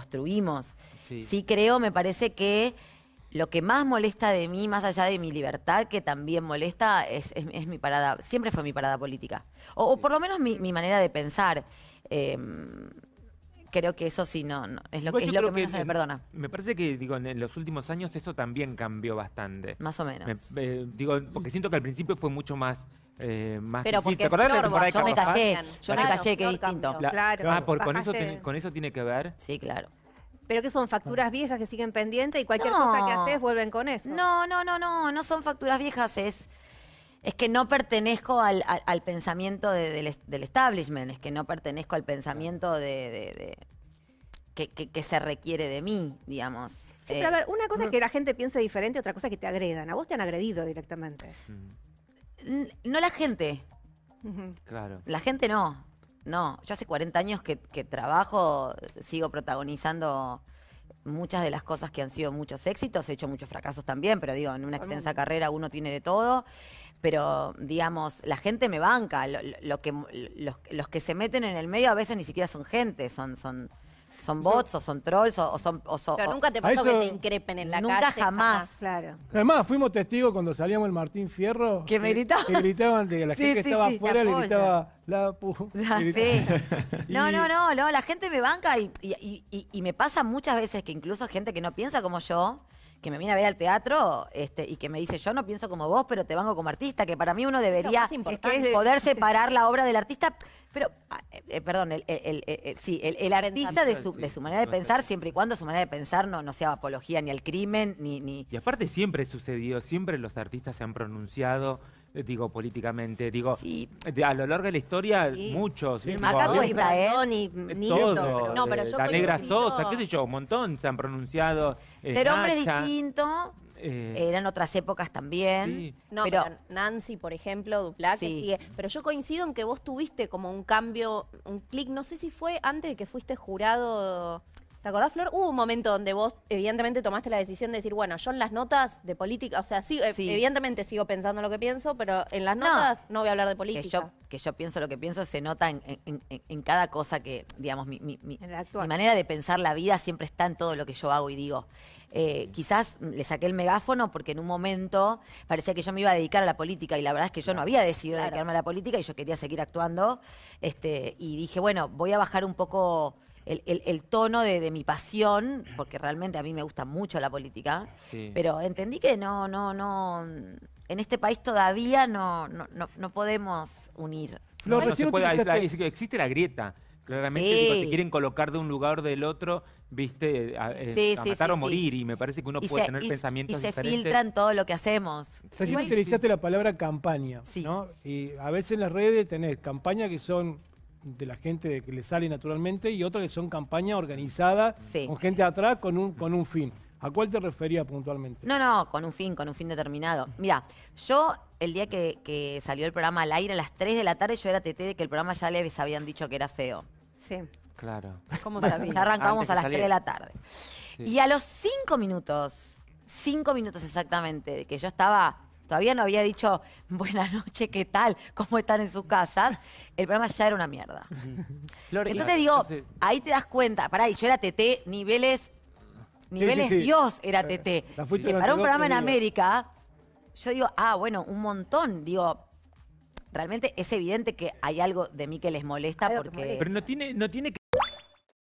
construimos. Sí. creo, me parece que lo que más molesta de mí, más allá de mi libertad, que también molesta, es, mi parada, siempre fue mi parada política. O, por lo menos mi, manera de pensar. Em, creo que eso sí, no, no es lo, que me perdona. Me parece que digo, en los últimos años eso también cambió bastante. Más o menos. Eh, digo, porque siento que al principio fue mucho más eh, más Pero difícil. yo me callé, yo me callé, qué distinto. con, eso tiene- con eso tiene que ver. Sí, claro. Pero que son facturas viejas que siguen pendientes y cualquier cosa que haces vuelven con eso. No, no, no, no, no son facturas viejas, es, es que no pertenezco al, pensamiento del, establishment, es que no pertenezco al pensamiento de, que, que- se requiere de mí, digamos. a ver, una cosa es eh, que la gente piense diferente, otra cosa es que te agredan. A vos te han agredido directamente. Mm. No la gente. Claro. La gente no. No, yo hace 40 años que, trabajo, sigo protagonizando muchas de las cosas que han sido muchos éxitos, he hecho muchos fracasos también, pero digo, en una extensa carrera uno tiene de todo. Pero, digamos, la gente me banca. Lo, que, los, que se meten en el medio a veces ni siquiera son gente, son, son, son bots o son trolls o, son... Pero nunca te pasó que te increpen en la Nunca jamás. Claro. Además, fuimos testigos cuando salíamos el Martín Fierro. Que me gritaban. Que gritaban de la gente que estaba afuera, le gritaba la pu. Ah, sí. No, no, no, no, la gente me banca y- y- y me pasa muchas veces que incluso gente que no piensa como yo, que me viene a ver al teatro este, y que me dice, yo no pienso como vos, pero te vengo como artista, que para mí uno debería poder separar la obra del artista. Pero, ah, eh, eh, perdón, el, sí, el, artista de su, manera de pensar, siempre y cuando su manera de pensar no, no sea apología ni al crimen, ni, ni... Y aparte siempre ha sucedido, siempre los artistas se han pronunciado eh, digo políticamente, digo, a lo largo de la historia muchos. Macaco y y eh, no, pero yo la Negra Sosa, qué sé yo, un montón se han pronunciado. Eh, Ser hombre distinto. Eran otras épocas también. No, pero, Nancy, por ejemplo, Duplaque sigue. Pero yo coincido en que vos tuviste como un cambio, un clic, no sé si fue antes de que fuiste jurado ¿Te acordás, Flor? Hubo un momento donde vos, evidentemente, tomaste la decisión de decir, bueno, yo en las notas de política, o sea, sí, eh, evidentemente sigo pensando lo que pienso, pero en las notas no, voy a hablar de política. Que yo, pienso lo que pienso se nota en, cada cosa que, digamos, mi, manera de pensar la vida siempre está en todo lo que yo hago y digo. Eh, quizás le saqué el megáfono porque en un momento parecía que yo me iba a dedicar a la política y la verdad es que yo no, había decidido dedicarme a la política y yo quería seguir actuando. Este, y dije, bueno, voy a bajar un poco el, tono de, mi pasión, porque realmente a mí me gusta mucho la política, pero entendí que no, no, no, en este país todavía no, no, podemos unir. No, existe la grieta. Claramente, sí. te quieren colocar de un lugar o del otro, viste, a, eh, matar o morir. Y me parece que uno puede tener pensamientos y se diferentes. filtran todo lo que hacemos. Recién utilizaste la palabra campaña, ¿no? Y a veces en las redes tenés campañas que son de la gente que le sale naturalmente y otra que son campañas organizadas con gente atrás con un, con un fin. ¿A cuál te refería puntualmente? No, no, con un fin, con un fin determinado. Mira, yo el día que, salió el programa al aire a las 3 de la tarde, yo era TT de que el programa ya les habían dicho que era feo. Sí. Claro. ¿Cómo arrancamos a las 3 de la tarde. Y a los 5 minutos, 5 minutos exactamente, que yo estaba todavía no había dicho buenas noches, ¿qué tal? ¿Cómo están en sus casas? El programa ya era una mierda. Entonces digo, ahí te das cuenta, pará, yo era TT, niveles, niveles Dios era TT. Para un programa en América, yo digo, ah, bueno, un montón, digo, realmente es evidente que hay algo de mí que les molesta porque... Pero no tiene, no tiene que...